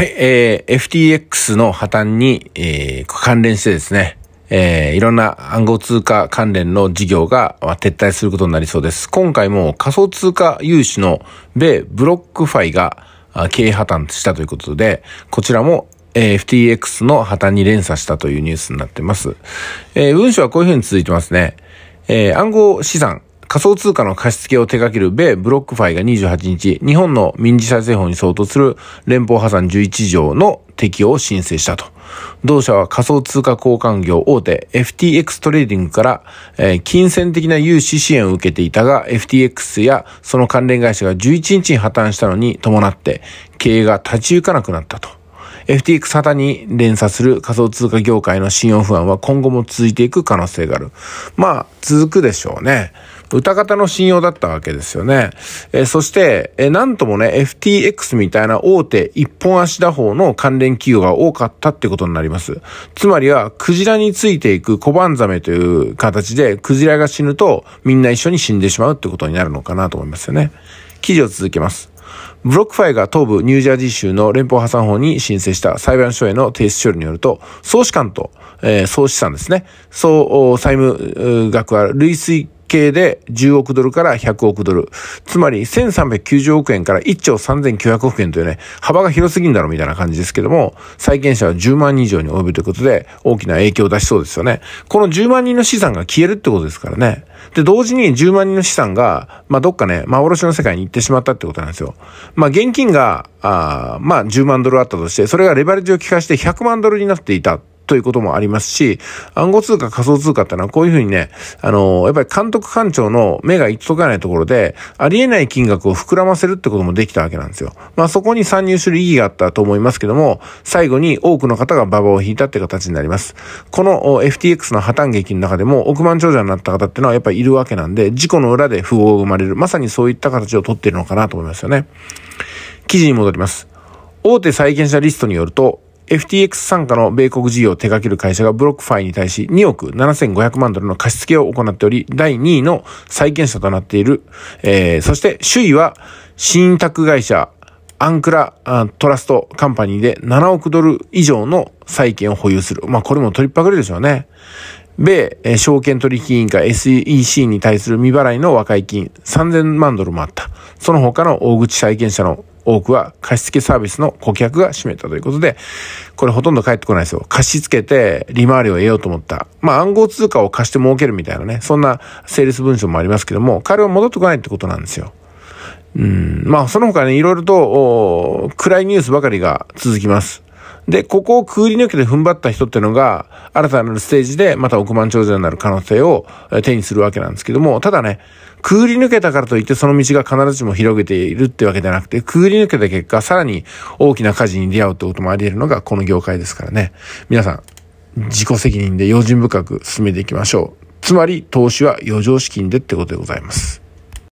はい、えー、FTX の破綻に、えー、関連してですね、えー、いろんな暗号通貨関連の事業が、まあ、撤退することになりそうです。今回も仮想通貨融資の米ブロックファイが経営破綻したということで、こちらもえー、FTX の破綻に連鎖したというニュースになってます。えー、文章はこういうふうに続いてますね。えー、暗号資産、仮想通貨の貸付を手掛ける米ブロックファイが28日、日本の民事再生法に相当する連邦破産11条の適用を申請したと。同社は仮想通貨交換業大手 FTX トレーディングから、えー、金銭的な融資支援を受けていたが FTX やその関連会社が11日に破綻したのに伴って経営が立ち行かなくなったと。FTX 旗に連鎖する仮想通貨業界の信用不安は今後も続いていく可能性がある。まあ、続くでしょうね。歌方の信用だったわけですよね。えー、そして、えー、なんともね、FTX みたいな大手一本足打法の関連企業が多かったってことになります。つまりは、クジラについていく小判ザメという形で、クジラが死ぬとみんな一緒に死んでしまうってことになるのかなと思いますよね。記事を続けます。ブロックファイが東部ニュージャージー州の連邦破産法に申請した裁判所への提出書類によると、総資産と、えー、総資産ですね、総債務額は累積計で10億ドルから100億ドル。つまり1390億円から1兆3900億円というね、幅が広すぎんだろみたいな感じですけども、債権者は10万人以上に及ぶということで、大きな影響を出しそうですよね。この10万人の資産が消えるってことですからね。で、同時に10万人の資産が、まあ、どっかね、幻の世界に行ってしまったってことなんですよ。まあ、現金が、あまあ、10万ドルあったとして、それがレバレッジを効かして100万ドルになっていた。ということもありますし、暗号通貨、仮想通貨ってのはこういうふうにね、あのやっぱり監督官庁の目が行き届かないところで、ありえない金額を膨らませるってこともできたわけなんですよ。まあそこに参入する意義があったと思いますけども、最後に多くの方が馬場を引いたって形になります。この FTX の破綻劇の中でも億万長者になった方ってのはやっぱりいるわけなんで、事故の裏で符号が生まれる。まさにそういった形をとっているのかなと思いますよね。記事に戻ります。大手債権者リストによると、FTX 参加の米国事業を手掛ける会社がブロックファイに対し2億7500万ドルの貸付を行っており、第2位の債権者となっている。えー、そして首位は信託会社アンクラトラストカンパニーで7億ドル以上の債権を保有する。まあこれも取りっぱぐれでしょうね。米証券取引委員会 SEC に対する未払いの和解金3000万ドルもあった。その他の大口債権者の多くは貸付サービスの顧客が占めたということで、これほとんど返ってこないですよ。貸し付けて利回りを得ようと思った。まあ暗号通貨を貸して儲けるみたいなね、そんなセールス文書もありますけども、彼は戻ってこないってことなんですよ。うん、まあその他ね、いろいろと暗いニュースばかりが続きます。で、ここをくぐり抜けて踏ん張った人ってのが、新たなるステージでまた億万長者になる可能性を手にするわけなんですけども、ただね、くぐり抜けたからといってその道が必ずしも広げているってわけじゃなくて、くぐり抜けた結果、さらに大きな火事に出会うってこともあり得るのがこの業界ですからね。皆さん、自己責任で用心深く進めていきましょう。つまり、投資は余剰資金でってことでございます。